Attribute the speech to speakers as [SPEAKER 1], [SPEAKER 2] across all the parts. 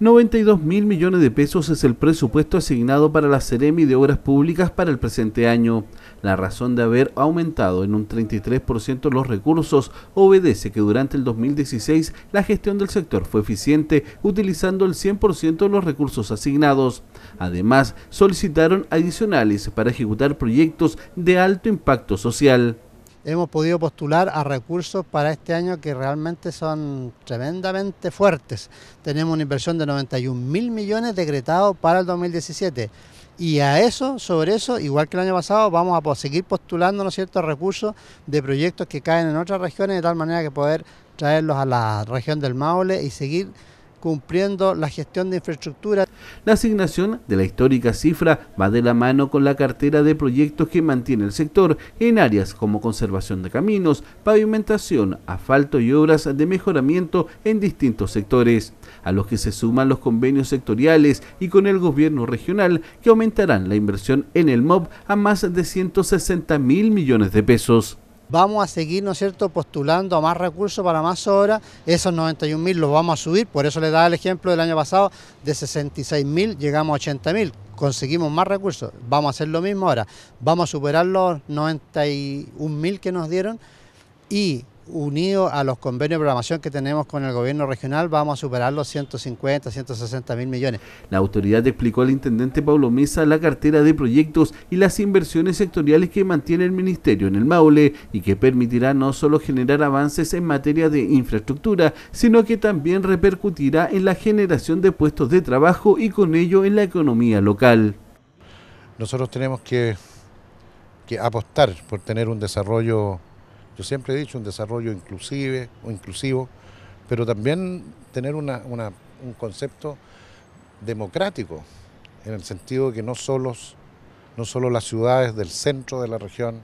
[SPEAKER 1] 92 mil millones de pesos es el presupuesto asignado para la Ceremi de Obras Públicas para el presente año. La razón de haber aumentado en un 33% los recursos obedece que durante el 2016 la gestión del sector fue eficiente utilizando el 100% de los recursos asignados. Además, solicitaron adicionales para ejecutar proyectos de alto impacto social
[SPEAKER 2] hemos podido postular a recursos para este año que realmente son tremendamente fuertes. Tenemos una inversión de 91.000 millones decretados para el 2017. Y a eso, sobre eso, igual que el año pasado, vamos a seguir postulando ¿no recursos de proyectos que caen en otras regiones de tal manera que poder traerlos a la región del Maule y seguir cumpliendo la gestión de infraestructura. La asignación
[SPEAKER 1] de la histórica cifra va de la mano con la cartera de proyectos que mantiene el sector en áreas como conservación de caminos, pavimentación, asfalto y obras de mejoramiento en distintos sectores, a los que se suman los convenios sectoriales y con el gobierno regional que aumentarán la inversión en el MOB a más de 160 mil millones de pesos
[SPEAKER 2] vamos a seguir, ¿no es cierto?, postulando a más recursos para más obras, esos 91.000 los vamos a subir, por eso le da el ejemplo del año pasado, de 66.000 llegamos a 80.000, conseguimos más recursos, vamos a hacer lo mismo ahora, vamos a superar los 91.000 que nos dieron y unido a los convenios de programación que tenemos con el gobierno regional, vamos a superar los 150, 160 mil millones.
[SPEAKER 1] La autoridad explicó al intendente Pablo Mesa la cartera de proyectos y las inversiones sectoriales que mantiene el ministerio en el Maule y que permitirá no solo generar avances en materia de infraestructura, sino que también repercutirá en la
[SPEAKER 3] generación de puestos de trabajo y con ello en la economía local. Nosotros tenemos que, que apostar por tener un desarrollo yo siempre he dicho, un desarrollo inclusive o inclusivo, pero también tener un concepto democrático, en el sentido de que no, no solo las ciudades del centro de la región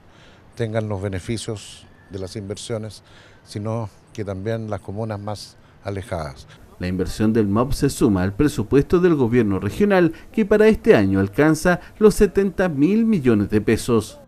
[SPEAKER 3] tengan los beneficios de las inversiones, sino que también las comunas más alejadas.
[SPEAKER 1] La inversión del MOB se suma al presupuesto del gobierno regional que para este año alcanza los 70 mil millones de pesos.